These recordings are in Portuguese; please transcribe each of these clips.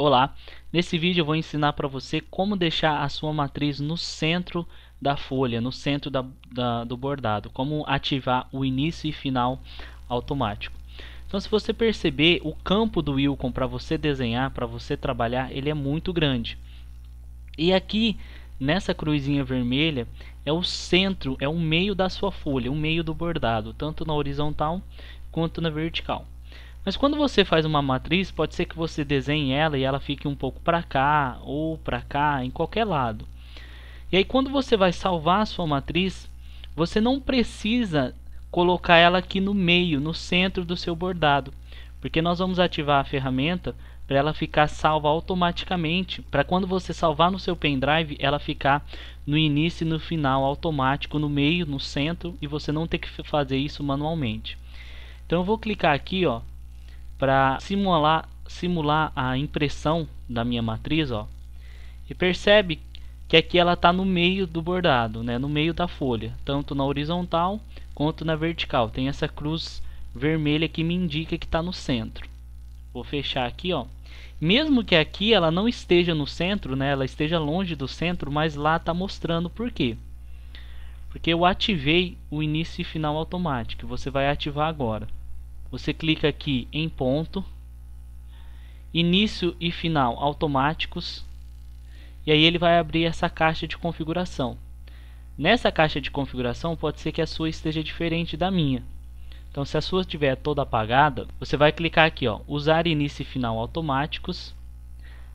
Olá, nesse vídeo eu vou ensinar para você como deixar a sua matriz no centro da folha, no centro da, da, do bordado, como ativar o início e final automático. Então se você perceber, o campo do Wilcom para você desenhar, para você trabalhar, ele é muito grande. E aqui, nessa cruzinha vermelha, é o centro, é o meio da sua folha, o meio do bordado, tanto na horizontal quanto na vertical. Mas quando você faz uma matriz, pode ser que você desenhe ela e ela fique um pouco para cá ou para cá, em qualquer lado. E aí quando você vai salvar a sua matriz, você não precisa colocar ela aqui no meio, no centro do seu bordado, porque nós vamos ativar a ferramenta para ela ficar salva automaticamente, para quando você salvar no seu pendrive, ela ficar no início e no final automático, no meio, no centro, e você não ter que fazer isso manualmente. Então eu vou clicar aqui, ó, para simular, simular a impressão da minha matriz, ó. E percebe que aqui ela está no meio do bordado, né? no meio da folha, tanto na horizontal quanto na vertical. Tem essa cruz vermelha que me indica que está no centro. Vou fechar aqui, ó. Mesmo que aqui ela não esteja no centro, né? ela esteja longe do centro, mas lá está mostrando por quê. Porque eu ativei o início e final automático, você vai ativar agora. Você clica aqui em ponto, início e final automáticos, e aí ele vai abrir essa caixa de configuração. Nessa caixa de configuração pode ser que a sua esteja diferente da minha. Então se a sua estiver toda apagada, você vai clicar aqui, ó, usar início e final automáticos.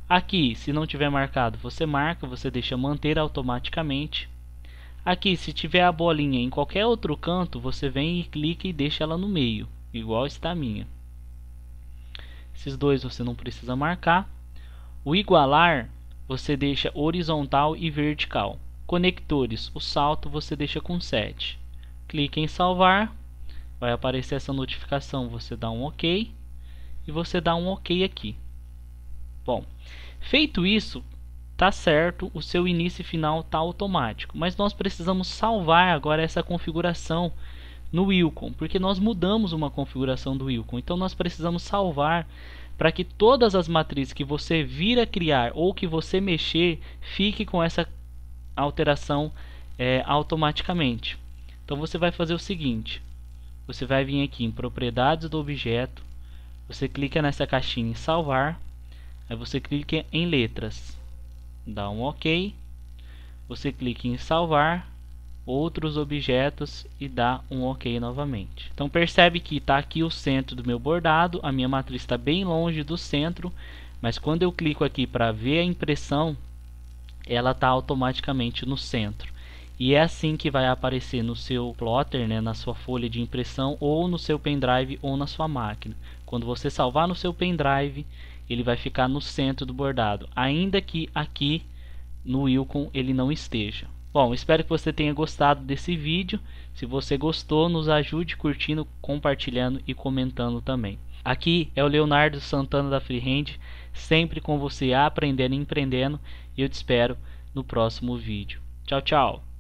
Aqui, se não tiver marcado, você marca, você deixa manter automaticamente. Aqui, se tiver a bolinha em qualquer outro canto, você vem e clica e deixa ela no meio igual estaminha. Esses dois você não precisa marcar. O igualar você deixa horizontal e vertical. Conectores, o salto você deixa com 7. Clique em salvar, vai aparecer essa notificação, você dá um OK e você dá um OK aqui. Bom, feito isso, tá certo, o seu início e final tá automático, mas nós precisamos salvar agora essa configuração no Wilcon, porque nós mudamos uma configuração do Wilcon. Então nós precisamos salvar para que todas as matrizes que você vir a criar ou que você mexer fique com essa alteração é, automaticamente. Então você vai fazer o seguinte: você vai vir aqui em propriedades do objeto, você clica nessa caixinha em salvar, aí você clica em letras, dá um OK, você clica em salvar outros objetos e dá um OK novamente. Então percebe que está aqui o centro do meu bordado, a minha matriz está bem longe do centro, mas quando eu clico aqui para ver a impressão, ela está automaticamente no centro. E é assim que vai aparecer no seu plotter, né, na sua folha de impressão, ou no seu pendrive ou na sua máquina. Quando você salvar no seu pendrive, ele vai ficar no centro do bordado, ainda que aqui no Wilcon ele não esteja. Bom, espero que você tenha gostado desse vídeo. Se você gostou, nos ajude curtindo, compartilhando e comentando também. Aqui é o Leonardo Santana da Freehand, sempre com você aprendendo e empreendendo. E eu te espero no próximo vídeo. Tchau, tchau!